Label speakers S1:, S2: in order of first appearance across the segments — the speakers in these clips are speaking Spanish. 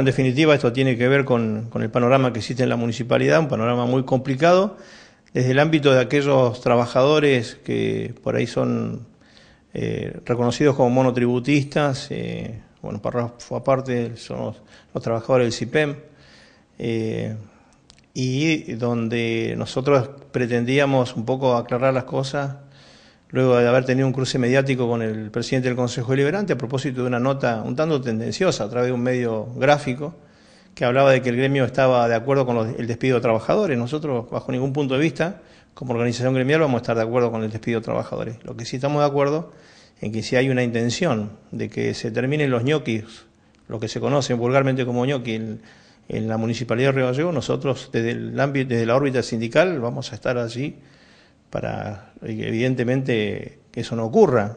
S1: En definitiva, esto tiene que ver con, el panorama que existe en la municipalidad, un panorama muy complicado, desde el ámbito de aquellos trabajadores que por ahí son eh, reconocidos como monotributistas, eh, bueno, para aparte son los, trabajadores del CIPEM, eh, y donde nosotros pretendíamos un poco aclarar las cosas luego de haber tenido un cruce mediático con el presidente del Consejo Deliberante a propósito de una nota un tanto tendenciosa a través de un medio gráfico que hablaba de que el gremio estaba de acuerdo con el despido de trabajadores. Nosotros, bajo ningún punto de vista, como organización gremial, vamos a estar de acuerdo con el despido de trabajadores. Lo que sí estamos de acuerdo en que si hay una intención de que se terminen los ñoquis, lo que se conoce vulgarmente como ñoqui, en, la Municipalidad de Río Vallejo, nosotros desde, el ámbito, desde la órbita sindical vamos a estar allí para evidentemente eso no ocurra.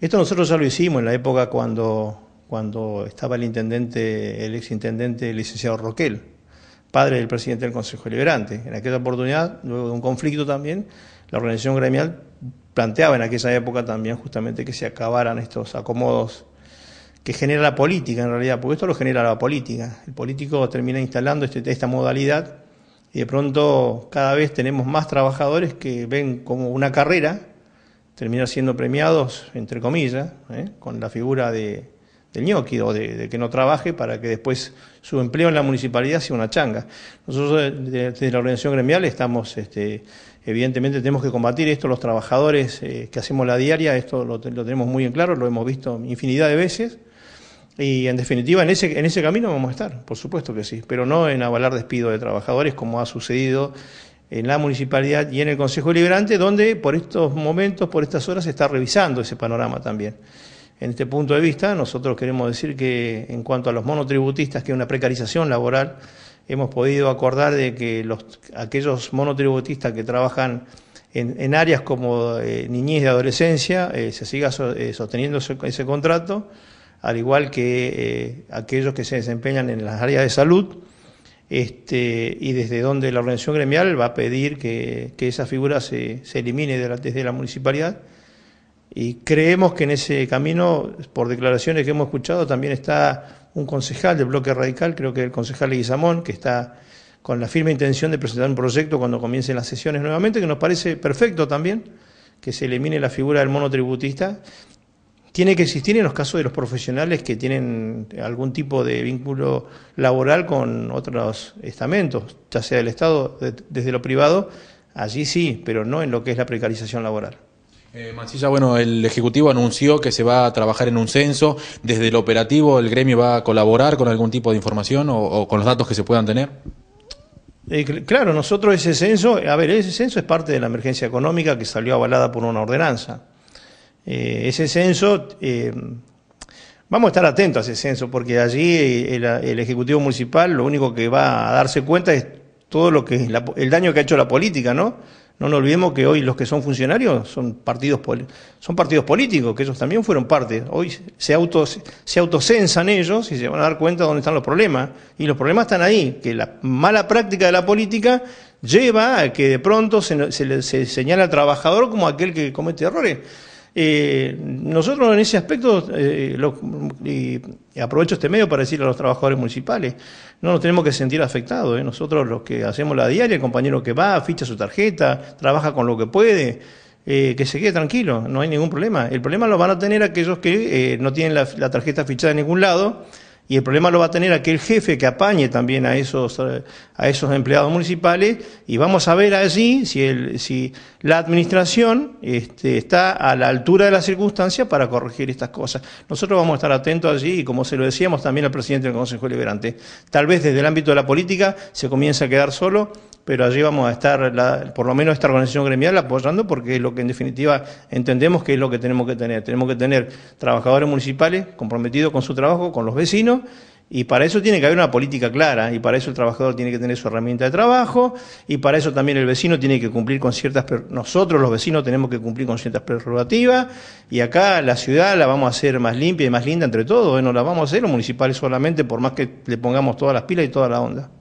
S1: Esto nosotros ya lo hicimos en la época cuando, cuando estaba el intendente, el exintendente licenciado Roquel, padre del presidente del Consejo Liberante. En aquella oportunidad, luego de un conflicto también, la organización gremial planteaba en aquella época también justamente que se acabaran estos acomodos que genera la política en realidad, porque esto lo genera la política. El político termina instalando este, esta modalidad y de pronto cada vez tenemos más trabajadores que ven como una carrera terminar siendo premiados, entre comillas, ¿eh? con la figura de, del ñoqui o de, que no trabaje para que después su empleo en la municipalidad sea una changa. Nosotros eh, desde la organización gremial estamos, este, evidentemente tenemos que combatir esto, los trabajadores eh, que hacemos la diaria, esto lo, lo tenemos muy en claro, lo hemos visto infinidad de veces y en definitiva, en ese, en ese camino vamos a estar, por supuesto que sí, pero no en avalar despido de trabajadores como ha sucedido en la municipalidad y en el Consejo Liberante, donde por estos momentos, por estas horas, se está revisando ese panorama también. En este punto de vista, nosotros queremos decir que en cuanto a los monotributistas, que es una precarización laboral, hemos podido acordar de que los, aquellos monotributistas que trabajan en, en áreas como eh, niñez y adolescencia, eh, se siga eh, sosteniendo ese contrato al igual que eh, aquellos que se desempeñan en las áreas de salud, este, y desde donde la organización gremial va a pedir que, esa figura se, elimine desde la municipalidad. Y creemos que en ese camino, por declaraciones que hemos escuchado, también está un concejal del bloque radical, creo que el concejal Leguizamón, que está con la firme intención de presentar un proyecto cuando comiencen las sesiones nuevamente, que nos parece perfecto también que se elimine la figura del monotributista tiene que existir en los casos de los profesionales que tienen algún tipo de vínculo laboral con otros estamentos, ya sea del Estado, desde lo privado, allí sí, pero no en lo que es la precarización laboral. Eh, Mancilla, bueno, el Ejecutivo anunció que se va a trabajar en un censo. ¿Desde el operativo el gremio va a colaborar con algún tipo de información o, con los datos que se puedan tener? Eh, claro, nosotros ese censo, a ver, ese censo es parte de la emergencia económica que salió avalada por una ordenanza. Eh, ese censo, eh, vamos a estar atentos a ese censo, porque allí el, Ejecutivo Municipal lo único que va a darse cuenta es todo lo que el daño que ha hecho la política, ¿no? No nos olvidemos que hoy los que son funcionarios son partidos, son partidos políticos, que ellos también fueron parte. Hoy se, auto, se autocensan ellos y se van a dar cuenta dónde están los problemas. Y los problemas están ahí, que la mala práctica de la política lleva a que de pronto se, se, se señala al trabajador como aquel que comete errores. Eh, nosotros en ese aspecto, eh, y aprovecho este medio para decirle a los trabajadores municipales, no nos tenemos que sentir afectados. Eh. Nosotros los que hacemos la diaria, el compañero que va, ficha su tarjeta, trabaja con lo que puede, que se quede tranquilo, no hay ningún problema. El problema lo van a tener aquellos que no tienen la tarjeta fichada en ningún lado y el problema lo va a tener aquel jefe que apañe también a esos, eh, a esos empleados municipales y vamos a ver allí si, si la administración este, está a la altura de las circunstancias para corregir estas cosas. Nosotros vamos a estar atentos allí y como se lo decíamos también al presidente del Consejo Liberante, tal vez desde el ámbito de la política se comienza a quedar solo pero allí vamos a estar, por lo menos esta organización gremial, apoyando porque es lo que en definitiva entendemos que es lo que tenemos que tener. Tenemos que tener trabajadores municipales comprometidos con su trabajo, con los vecinos, y para eso tiene que haber una política clara, y para eso el trabajador tiene que tener su herramienta de trabajo, y para eso también el vecino tiene que cumplir con ciertas, nosotros los vecinos tenemos que cumplir con ciertas prerrogativas, y acá la ciudad la vamos a hacer más limpia y más linda entre todos, ¿eh? no la vamos a hacer los municipales solamente, por más que le pongamos todas las pilas y toda la onda.